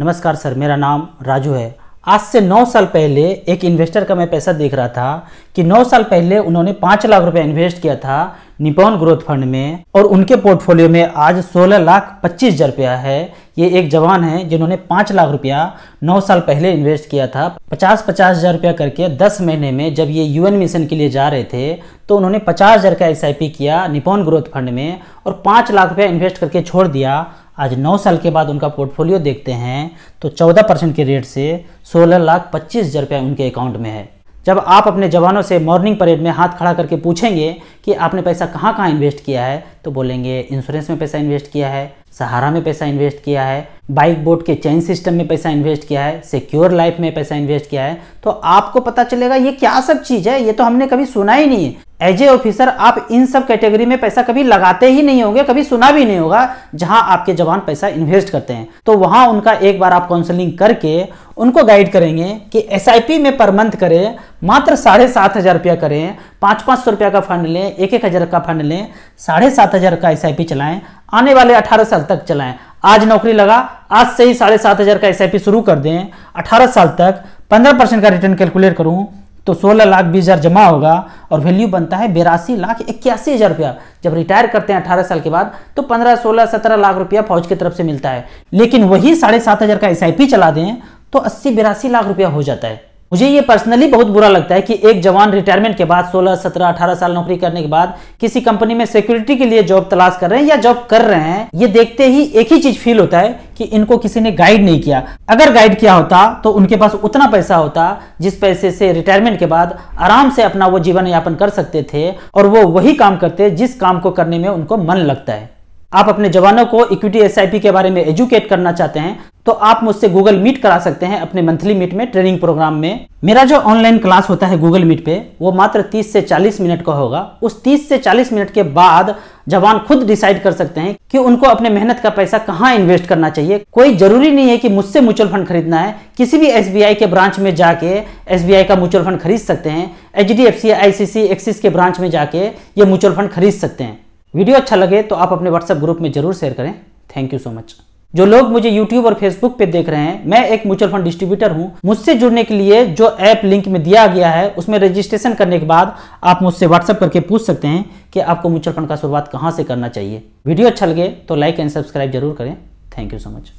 नमस्कार सर मेरा नाम राजू है आज से नौ साल पहले एक इन्वेस्टर का मैं पैसा देख रहा था कि नौ साल पहले उन्होंने पाँच लाख रुपए इन्वेस्ट किया था निपोन ग्रोथ फंड में और उनके पोर्टफोलियो में आज सोलह लाख पच्चीस हज़ार रुपया है ये एक जवान है जिन्होंने पाँच लाख रुपया नौ साल पहले इन्वेस्ट किया था पचास पचास हज़ार रुपया करके दस महीने में जब ये यूएन मिशन के लिए जा रहे थे तो उन्होंने पचास हज़ार का एस किया निपोन ग्रोथ फंड में और पाँच लाख रुपया इन्वेस्ट करके छोड़ दिया आज 9 साल के बाद उनका पोर्टफोलियो देखते हैं तो 14 परसेंट के रेट से सोलह लाख पच्चीस हज़ार रुपया उनके अकाउंट में है जब आप अपने जवानों से मॉर्निंग परेड में हाथ खड़ा करके पूछेंगे कि आपने पैसा कहाँ कहाँ इन्वेस्ट किया है तो बोलेंगे इंश्योरेंस में पैसा इन्वेस्ट किया है सहारा में पैसा इन्वेस्ट किया है बाइक बोट के चैन सिस्टम में पैसा इन्वेस्ट किया है सिक्योर लाइफ में पैसा इन्वेस्ट किया है तो आपको पता चलेगा ये क्या सब चीज़ है ये तो हमने कभी सुना ही नहीं है एज ए ऑफिसर आप इन सब कैटेगरी में पैसा कभी लगाते ही नहीं होंगे कभी सुना भी नहीं होगा जहां आपके जवान पैसा इन्वेस्ट करते हैं तो वहां उनका एक बार आप काउंसलिंग करके उनको गाइड करेंगे कि एस में पर मंथ करें मात्र साढ़े सात हज़ार रुपया करें पांच पांच सौ रुपया का फंड लें एक एक हज़ार का फंड लें साढ़े सात हज़ार का एस चलाएं आने वाले अठारह साल तक चलाएं आज नौकरी लगा आज से ही साढ़े सात हज़ार का एस शुरू कर दें अठारह साल तक पंद्रह परसेंट का रिटर्न कैलकुलेट करूं तो सोलह लाख बीस हज़ार जमा होगा और वैल्यू बनता है बेरासी लाख इक्यासी हज़ार रुपया जब रिटायर करते हैं अठारह साल के बाद तो पंद्रह सोलह सत्रह लाख रुपया फौज की तरफ से मिलता है लेकिन वही साढ़े सात हज़ार का एस चला दें तो अस्सी बिरासी लाख रुपया हो जाता है मुझे ये पर्सनली बहुत बुरा लगता है कि एक जवान रिटायरमेंट के बाद 16, 17, 18 साल नौकरी करने के बाद किसी कंपनी में सिक्योरिटी के लिए जॉब तलाश कर रहे हैं या जॉब कर रहे हैं ये देखते ही एक ही चीज फील होता है कि इनको किसी ने गाइड नहीं किया अगर गाइड किया होता तो उनके पास उतना पैसा होता जिस पैसे से रिटायरमेंट के बाद आराम से अपना वो जीवन यापन कर सकते थे और वो वही काम करते जिस काम को करने में उनको मन लगता है आप अपने जवानों को इक्विटी एस के बारे में एजुकेट करना चाहते हैं तो आप मुझसे गूगल मीट करा सकते हैं अपने मंथली मीट में ट्रेनिंग प्रोग्राम में मेरा जो ऑनलाइन क्लास होता है गूगल मीट पे वो मात्र 30 से 40 मिनट का होगा उस 30 से 40 मिनट के बाद जवान खुद डिसाइड कर सकते हैं कि उनको अपने मेहनत का पैसा कहाँ इन्वेस्ट करना चाहिए कोई जरूरी नहीं है कि मुझसे म्यूचुअल फंड खरीदना है किसी भी एस के ब्रांच में जाके एस का म्यूचुअल फंड खरीद सकते हैं एच डी एक्सिस के ब्रांच में जाके ये म्यूचुअल फंड खरीद सकते हैं वीडियो अच्छा लगे तो आप अपने व्हाट्सएप ग्रुप में जरूर शेयर करें थैंक यू सो मच जो लोग मुझे YouTube और Facebook पे देख रहे हैं मैं एक म्यूचुअल फंड डिस्ट्रीब्यूटर हूं मुझसे जुड़ने के लिए जो ऐप लिंक में दिया गया है उसमें रजिस्ट्रेशन करने के बाद आप मुझसे व्हाट्सअप करके पूछ सकते हैं कि आपको म्यूचुअल फंड का शुरुआत कहाँ से करना चाहिए वीडियो अच्छा लगे तो लाइक एंड सब्सक्राइब जरूर करें थैंक यू सो मच